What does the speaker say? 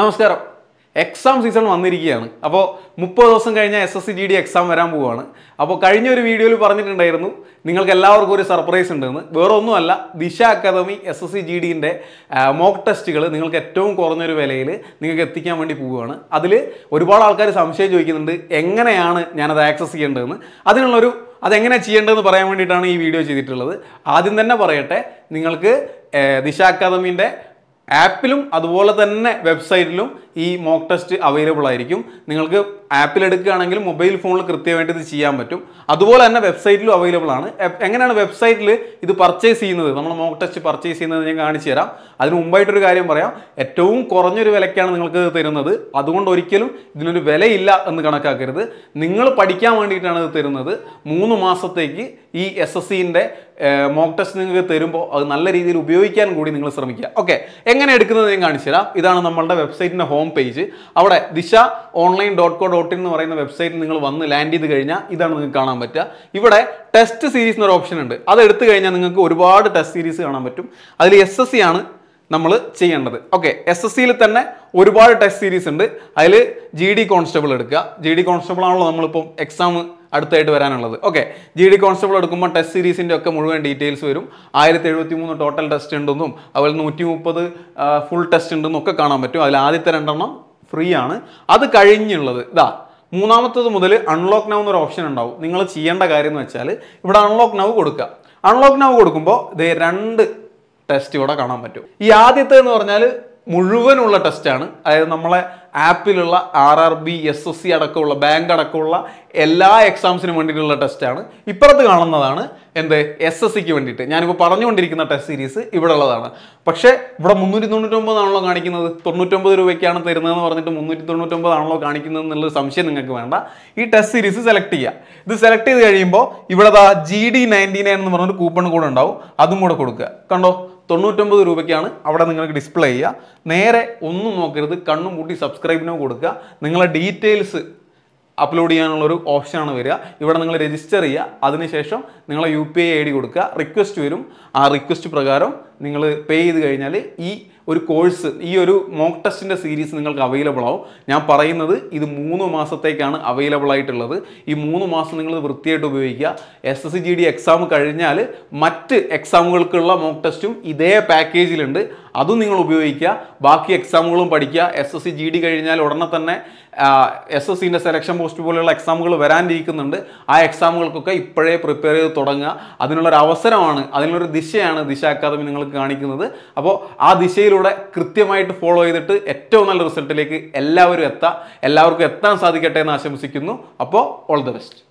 നമസ്കാരം exam season വന്നിരിക്കുകയാണ് അപ്പോൾ മുപ്പത് ദിവസം കഴിഞ്ഞാൽ S S C G D e exam വരാൻ പോവുകയാണ് അപ്പോൾ കഴിഞ്ഞ ഒരു വീഡിയോയിൽ പറഞ്ഞിട്ടുണ്ടായിരുന്നു നിങ്ങൾക്ക് എല്ലാവർക്കും ഒരു സർപ്രൈസ് ഉണ്ടെന്ന് വേറെ ഒന്നുമല്ല Disha Academy S S C G ഡിൻ്റെ മോക്ക് ടെസ്റ്റുകൾ നിങ്ങൾക്ക് ഏറ്റവും കുറഞ്ഞൊരു വിലയിൽ നിങ്ങൾക്ക് എത്തിക്കാൻ വേണ്ടി പോവുകയാണ് അതിൽ ഒരുപാട് ആൾക്കാർ സംശയം ചോദിക്കുന്നുണ്ട് എങ്ങനെയാണ് ഞാനത് ആക്സസ് ചെയ്യേണ്ടതെന്ന് അതിനുള്ളൊരു അതെങ്ങനെ ചെയ്യേണ്ടതെന്ന് പറയാൻ വേണ്ടിയിട്ടാണ് ഈ വീഡിയോ ചെയ്തിട്ടുള്ളത് ആദ്യം തന്നെ പറയട്ടെ നിങ്ങൾക്ക് ദിശ അക്കാദമീൻ്റെ ആപ്പിലും അതുപോലെ തന്നെ വെബ്സൈറ്റിലും ഈ മോക്ക് ടെസ്റ്റ് അവൈലബിൾ ആയിരിക്കും നിങ്ങൾക്ക് ആപ്പിൽ എടുക്കുകയാണെങ്കിൽ മൊബൈൽ ഫോണിൽ കൃത്യമായിട്ട് ഇത് ചെയ്യാൻ പറ്റും അതുപോലെ തന്നെ വെബ്സൈറ്റിലും അവൈലബിൾ ആണ് എങ്ങനെയാണ് വെബ്സൈറ്റിൽ ഇത് പർച്ചേസ് ചെയ്യുന്നത് നമ്മൾ മോക്ക് ടെസ്റ്റ് പർച്ചേസ് ചെയ്യുന്നത് ഞാൻ കാണിച്ചു തരാം അതിന് മുമ്പായിട്ടൊരു കാര്യം പറയാം ഏറ്റവും കുറഞ്ഞൊരു വിലയ്ക്കാണ് നിങ്ങൾക്ക് ഇത് തരുന്നത് അതുകൊണ്ട് ഒരിക്കലും ഇതിനൊരു വിലയില്ല എന്ന് കണക്കാക്കരുത് നിങ്ങൾ പഠിക്കാൻ വേണ്ടിയിട്ടാണ് ഇത് തരുന്നത് മൂന്ന് മാസത്തേക്ക് ഈ എസ് എസ് സിൻ്റെ മോക്ക് ടെസ്റ്റ് നിങ്ങൾക്ക് തരുമ്പോൾ അത് നല്ല രീതിയിൽ ഉപയോഗിക്കാൻ കൂടി നിങ്ങൾ ശ്രമിക്കുക ഓക്കെ എങ്ങനെ എടുക്കുന്നത് ഞാൻ കാണിച്ചു തരാം ഇതാണ് നമ്മളുടെ വെബ്സൈറ്റിൻ്റെ ഹോം ഹോം പേജ് അവിടെ Disha online dot co dot in എന്ന് പറയുന്ന വെബ്സൈറ്റിൽ നിങ്ങൾ വന്ന് ലാൻഡ് ചെയ്ത് കഴിഞ്ഞാൽ ഇതാണ് നിങ്ങൾക്ക് കാണാൻ പറ്റുക ഇവിടെ ടെസ്റ്റ് സീരീസ് എന്നൊരു ഓപ്ഷൻ ഉണ്ട് അത് എടുത്തു കഴിഞ്ഞാൽ നിങ്ങൾക്ക് ഒരുപാട് ടെസ്റ്റ് സീരീസ് കാണാൻ പറ്റും അതിൽ എസ് എസ് സി ആണ് നമ്മൾ ചെയ്യേണ്ടത് ഓക്കെ എസ് എസ് സിയിൽ തന്നെ ഒരുപാട് ടെസ്റ്റ് സീരീസ് ഉണ്ട് അതിൽ ജി ഡി കോൺസ്റ്റബിൾ എടുക്കുക ജി ഡി കോൺസ്റ്റബിൾ ആണല്ലോ നമ്മളിപ്പം എക്സാം അടുത്തായിട്ട് വരാനുള്ളത് ഓക്കെ ജി ഡി കോൺസ്റ്റബിൾ എടുക്കുമ്പോൾ ടെസ്റ്റ് സീരീസിൻ്റെ ഒക്കെ മുഴുവൻ ഡീറ്റെയിൽസ് വരും ആയിരത്തി എഴുപത്തി മൂന്ന് ടോട്ടൽ ടെസ്റ്റ് ഉണ്ടെന്നും അതുപോലെ നൂറ്റി മുപ്പത് ഫുൾ ടെസ്റ്റ് ഉണ്ടെന്നും ഒക്കെ കാണാൻ പറ്റും അതിൽ ആദ്യത്തെ രണ്ടെണ്ണം ഫ്രീ ആണ് അത് കഴിഞ്ഞുള്ളത് ഇതാ മൂന്നാമത്തത് മുതൽ അൺലോക്ക് നൗ എന്നൊരു ഓപ്ഷൻ ഉണ്ടാവും നിങ്ങൾ ചെയ്യേണ്ട കാര്യം എന്ന് വെച്ചാൽ ഇവിടെ അൺലോക്ക് നൗ കൊടുക്കുക അൺലോക്ക് നൗ കൊടുക്കുമ്പോൾ ഇത് രണ്ട് ടെസ്റ്റ് ഇവിടെ കാണാൻ പറ്റും ഈ ആദ്യത്തെ എന്ന് പറഞ്ഞാൽ മുഴുവനുള്ള ടെസ്റ്റാണ് അതായത് നമ്മളെ ആപ്പിലുള്ള R R B S S C അടക്കമുള്ള ബാങ്ക് അടക്കമുള്ള എല്ലാ എക്സാംസിനും വേണ്ടിയിട്ടുള്ള ടെസ്റ്റാണ് ഇപ്പുറത്ത് കാണുന്നതാണ് എന്ത് എസ് എസ് സിക്ക് വേണ്ടിയിട്ട് ഞാനിപ്പോൾ പറഞ്ഞുകൊണ്ടിരിക്കുന്ന ടെസ്റ്റ് സീരീസ് ഇവിടെ ഉള്ളതാണ് പക്ഷേ ഇവിടെ മുന്നൂറ്റി തൊണ്ണൂറ്റൊമ്പതാണല്ലോ കാണിക്കുന്നത് തൊണ്ണൂറ്റൊമ്പത് രൂപയ്ക്കാണ് തരുന്നതെന്ന് പറഞ്ഞിട്ട് മുന്നൂറ്റി തൊണ്ണൂറ്റൊമ്പതാണല്ലോ കാണിക്കുന്നത് എന്നുള്ളൊരു സംശയം നിങ്ങൾക്ക് വേണ്ട ഈ ടെസ്റ്റ് സീരീസ് സെലക്ട് ചെയ്യുക ഇത് സെലക്ട് ചെയ്ത് കഴിയുമ്പോൾ ഇവിടെ ജി ഡി നയൻറ്റി നയൻ എന്ന് പറഞ്ഞൊരു കൂപ്പൺ കൂടെ ഉണ്ടാവും അതും കൂടെ കൊടുക്കുക കണ്ടോ തൊണ്ണൂറ്റൊമ്പത് രൂപയ്ക്കാണ് അവിടെ നിങ്ങൾക്ക് ഡിസ്പ്ലേ ചെയ്യുക നേരെ ഒന്നും നോക്കരുത് കണ്ണും കൂട്ടി സബ്സ്ക്രൈബിനോ കൊടുക്കുക നിങ്ങളെ ഡീറ്റെയിൽസ് അപ്ലോഡ് ചെയ്യാനുള്ളൊരു ഓപ്ഷനാണ് വരിക ഇവിടെ നിങ്ങൾ രജിസ്റ്റർ ചെയ്യുക അതിനുശേഷം നിങ്ങളെ U P I I D കൊടുക്കുക റിക്വസ്റ്റ് വരും ആ റിക്വസ്റ്റ് പ്രകാരം നിങ്ങൾ പേ ചെയ്ത് കഴിഞ്ഞാൽ ഈ ഒരു കോഴ്സ് ഈ ഒരു മോക്ക് ടെസ്റ്റിൻ്റെ സീരീസ് നിങ്ങൾക്ക് അവൈലബിൾ ആവും ഞാൻ പറയുന്നത് ഇത് മൂന്ന് മാസത്തേക്കാണ് അവൈലബിൾ ആയിട്ടുള്ളത് ഈ മൂന്ന് മാസം നിങ്ങൾ വൃത്തിയായിട്ട് ഉപയോഗിക്കുക S S C G D exam കഴിഞ്ഞാൽ മറ്റ് എക്സാമുകൾക്കുള്ള മോക്ക് ടെസ്റ്റും ഇതേ പാക്കേജിലുണ്ട് അതും നിങ്ങൾ ഉപയോഗിക്കുക ബാക്കി എക്സാമുകളും പഠിക്കുക S S C G D കഴിഞ്ഞാൽ ഉടനെ തന്നെ എസ് എസ് സിൻ്റെ സെലക്ഷൻ പോസ്റ്റ് പോലെയുള്ള എക്സാമുകൾ വരാനിരിക്കുന്നുണ്ട് ആ എക്സാമുകൾക്കൊക്കെ ഇപ്പോഴേ പ്രിപ്പയർ ചെയ്ത് തുടങ്ങുക അതിനുള്ളൊരു അവസരമാണ് അതിനുള്ളൊരു ദിശയാണ് ദിശ അക്കാദമി നിങ്ങൾ നിങ്ങൾക്ക് കാണിക്കുന്നത് അപ്പോൾ ആ ദിശയിലൂടെ കൃത്യമായിട്ട് ഫോളോ ചെയ്തിട്ട് ഏറ്റവും നല്ല റിസൾട്ടിലേക്ക് എല്ലാവരും എത്താം എല്ലാവർക്കും എത്താൻ സാധിക്കട്ടെ എന്ന് ആശംസിക്കുന്നു അപ്പോൾ ഓൾ ദ ബെസ്റ്റ്